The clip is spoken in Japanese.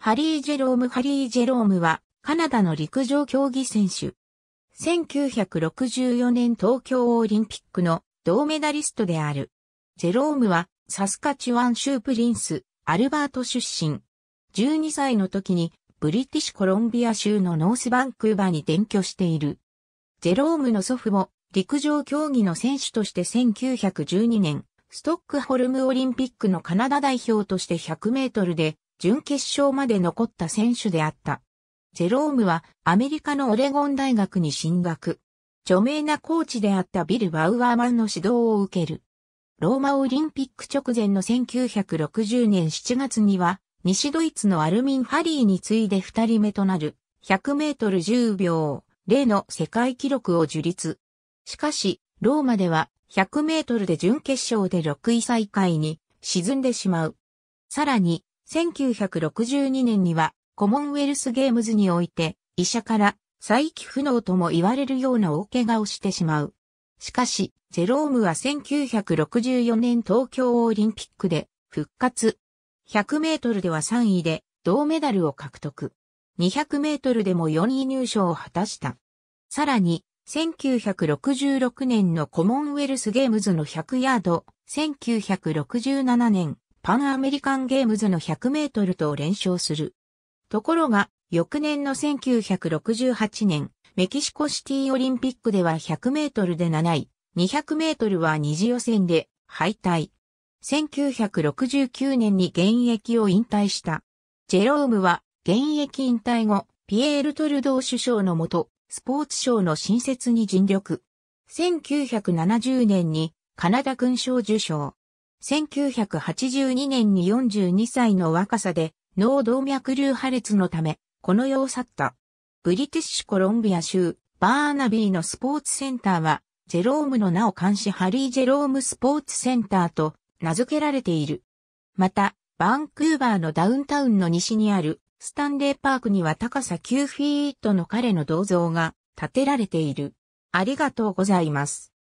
ハリー・ジェローム・ハリー・ジェロームは、カナダの陸上競技選手。1964年東京オリンピックの銅メダリストである。ジェロームは、サスカチワン州プリンス、アルバート出身。12歳の時に、ブリティッシュコロンビア州のノースバンクーバーに転居している。ジェロームの祖父も、陸上競技の選手として1912年、ストックホルムオリンピックのカナダ代表として100メートルで準決勝まで残った選手であった。ジェロームはアメリカのオレゴン大学に進学。著名なコーチであったビル・バウアーマンの指導を受ける。ローマオリンピック直前の1960年7月には、西ドイツのアルミン・ファリーに次いで2人目となる、100メートル10秒、0の世界記録を樹立。しかし、ローマでは100メートルで準決勝で6位最下位に沈んでしまう。さらに、1962年にはコモンウェルスゲームズにおいて医者から再起不能とも言われるような大怪我をしてしまう。しかし、ジェロームは1964年東京オリンピックで復活。100メートルでは3位で銅メダルを獲得。200メートルでも4位入賞を果たした。さらに、1966年のコモンウェルスゲームズの100ヤード、1967年パンアメリカンゲームズの100メートルと連勝する。ところが、翌年の1968年、メキシコシティオリンピックでは100メートルで7位、200メートルは二次予選で敗退。1969年に現役を引退した。ジェロームは現役引退後、ピエール・トルドー首相のもと、スポーツ賞の新設に尽力。1970年にカナダ勲章受賞。1982年に42歳の若さで脳動脈瘤破裂のため、この世を去った。ブリティッシュコロンビア州、バーナビーのスポーツセンターは、ジェロームの名を監視ハリー・ジェロームスポーツセンターと名付けられている。また、バンクーバーのダウンタウンの西にあるスタンレーパークには高さ9フィートの彼の銅像が建てられている。ありがとうございます。